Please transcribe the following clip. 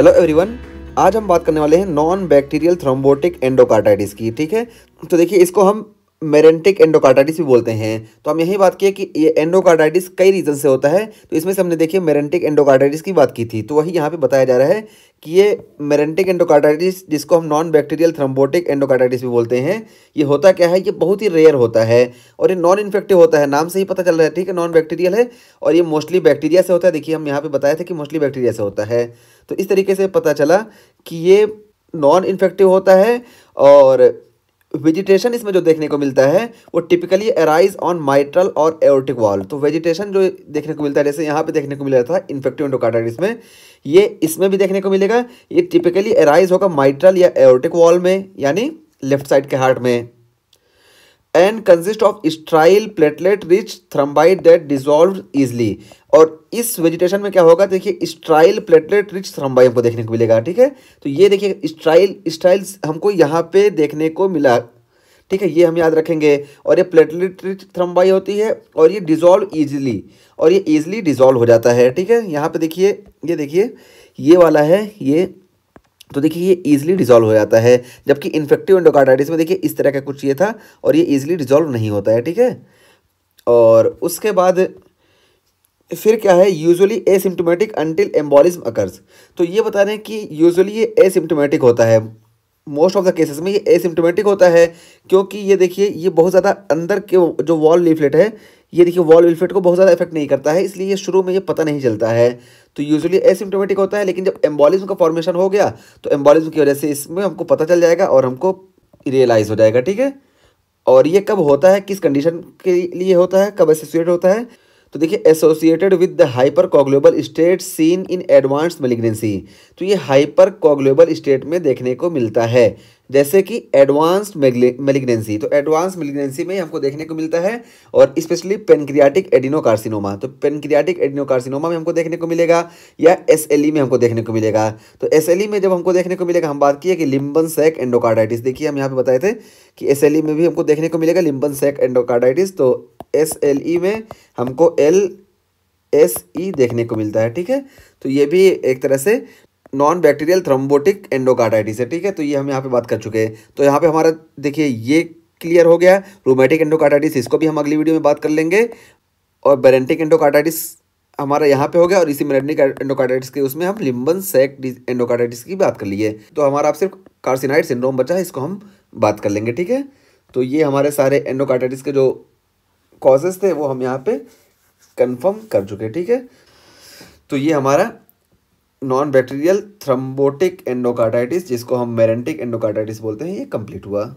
hello everyone आज हम बात करने वाले हैं नॉन बैक्टीरियल थ्रोम्बोटिक एंडोकार्टाइटिस की ठीक है तो देखिए इसको हम मेरेंटिक एंडोकार्डाइटिस भी बोलते हैं तो हम यही बात किए कि ये एंडोकार्डाइटिस कई रीज़न से होता है तो इसमें से हमने देखिए मेरेंटिक एंडोकार्डाइटिस की बात की थी तो वही यहाँ पे बताया जा रहा है कि ये मेरेंटिक एंडोकार्डाइटिस जिसको हम नॉन बैक्टीरियल थ्रम्बोटिक एंडोकार्डाइटिस भी बोलते हैं ये होता क्या है ये बहुत ही रेयर होता है और ये नॉन इन्फेक्टिव होता है नाम से ही पता चल रहा है ठीक है नॉन बैक्टीरियल है और ये मोस्टली बैक्टीरिया से होता है देखिए हम यहाँ पर बताया था कि मोस्टली बैक्टीरिया से होता है तो इस तरीके से पता चला कि ये नॉन इन्फेक्टिव होता है और वेजिटेशन इसमें जो देखने को मिलता है वो टिपिकली एराइज ऑन माइट्रल और एरोटिक वॉल तो वेजिटेशन जो देखने को मिलता है जैसे यहाँ पे देखने को मिला था इन्फेक्टिव इंडोकार्डाइटिस में ये इसमें भी देखने को मिलेगा ये टिपिकली एराइज होगा माइट्रल या एरोटिक वॉल में यानी लेफ्ट साइड के हार्ट में and consist of sterile platelet rich thrombi that dissolve easily और इस वेजिटेशन में क्या होगा देखिए स्ट्राइल प्लेटलेट रिच थ्रम्बाई हमको देखने को मिलेगा ठीक है तो ये देखिए स्ट्राइल स्ट्राइल हमको यहाँ पे देखने को मिला ठीक है ये हम याद रखेंगे और ये प्लेटलेट रिच थ्रम्बाई होती है और ये डिजोल्व ईजिली और ये ईजिली डिजोल्व हो जाता है ठीक है यहाँ पे देखिए ये देखिए ये वाला है ये तो देखिए ये इजीली डिज़ोल्व हो जाता है जबकि इन्फेक्टिव एंडोकार्डाइटिस में देखिए इस तरह का कुछ ये था और ये इजीली डिज़ोल्व नहीं होता है ठीक है और उसके बाद फिर क्या है usually asymptomatic until embolism occurs तो ये बता रहे हैं कि यूजुअली ये एसिम्टोमेटिक होता है मोस्ट ऑफ द केसेस में ये एसिम्टोमेटिक होता है क्योंकि ये देखिए ये बहुत ज़्यादा अंदर के जो वॉल लीफलेट है ये देखिए वॉल विलफेट को बहुत ज़्यादा इफेक्ट नहीं करता है इसलिए शुरू में ये पता नहीं चलता है तो यूजुअली एसिम्टोमेटिक होता है लेकिन जब एम्बॉलिज्म का फॉर्मेशन हो गया तो एम्बॉलिज्म की वजह से इसमें हमको पता चल जाएगा और हमको रियलाइज़ हो जाएगा ठीक है और ये कब होता है किस कंडीशन के लिए होता है कब एसोसिएट होता है तो देखिए associated with the hyper coagulable state seen in advance malignancy तो ये हाइपर कॉग्लोबल स्टेट में देखने को मिलता है जैसे कि एडवांस्ड मेलिग्नेंसी तो एडवांस मेलिग्नेंसी में हमको देखने को मिलता है और स्पेशली पेनक्रियाटिक एडिनोकार्सिनोमा तो पेनक्रियाटिक एडिनोकार्सिनोमा में हमको देखने को मिलेगा या एस e में हमको देखने को मिलेगा तो एस e में जब हमको देखने को मिलेगा हम बात की है कि लिम्बन सेक एंडोकार्डाइटिस देखिए हम यहाँ पर बताए थे कि एस e में भी हमको देखने को मिलेगा लिम्बन सेक एंडोकार्डाइटिस तो एस में हमको एल एस ई देखने को मिलता है ठीक है तो ये भी एक तरह से नॉन बैक्टीरियल थ्रम्बोटिक एंडोकार्डाइटिस है ठीक है तो ये हम यहाँ पे बात कर चुके हैं तो यहाँ पे हमारा देखिए ये क्लियर हो गया रोमैटिक एंडोकार्डाइटिस इसको भी हम अगली वीडियो में बात कर लेंगे और बेरेंटिक एंडोकार्डाइटिस हमारा यहाँ पे हो गया और इसी मेरेटिक एंडोकार्डाइटिस के उसमें हम लिम्बन सेक एंडोकार्डाइटिस की बात कर लिए तो हमारा आप सिर्फ कार्सिनाइड सिंड्रोम बचा है इसको हम बात कर लेंगे ठीक है तो ये हमारे सारे एंडोकार्डाइटिस के जो कॉजेज थे वो हम यहाँ पर कन्फर्म कर चुके ठीक है तो ये हमारा नॉन बैक्टीरियल थ्रम्बोटिक एंडोकार्डाइटिस जिसको हम मेरेंटिक एंडोकार्डाइटिस बोलते हैं ये कंप्लीट हुआ